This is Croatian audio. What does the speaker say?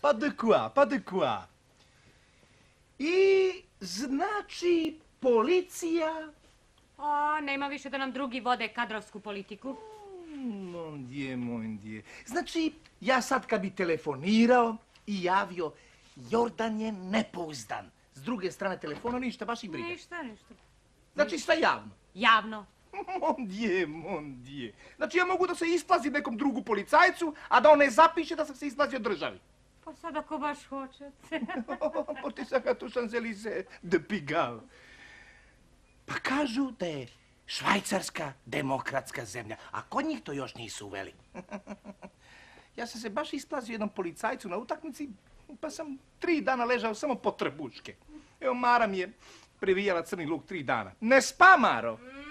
Pa de quoi, pa de quoi. I znači policija... A, nema više da nam drugi vode kadrovsku politiku. mon mm, dieu, mon dieu. Znači, ja sad kad bi telefonirao i javio, Jordan je nepouzdan. S druge strane telefona ništa, baš i briga. Ništa, ništa. Znači sve javno. Javno. Mon dieu, mon dieu. Znači ja mogu da se isplazi nekom drugu policajcu, a da on ne zapiše da sam se isplazio državi. Pa sad ako baš hoćete. Potisaka tu šanzelize de pigal. Pa kažu da je švajcarska demokratska zemlja, a kod njih to još nisu uveli. ja sam se baš isplazio jednom policajcu na utakmici, pa sam tri dana ležao samo po trbuške. Evo, Mara mi je previjala crni luk tri dana. Ne spamaro! Mm.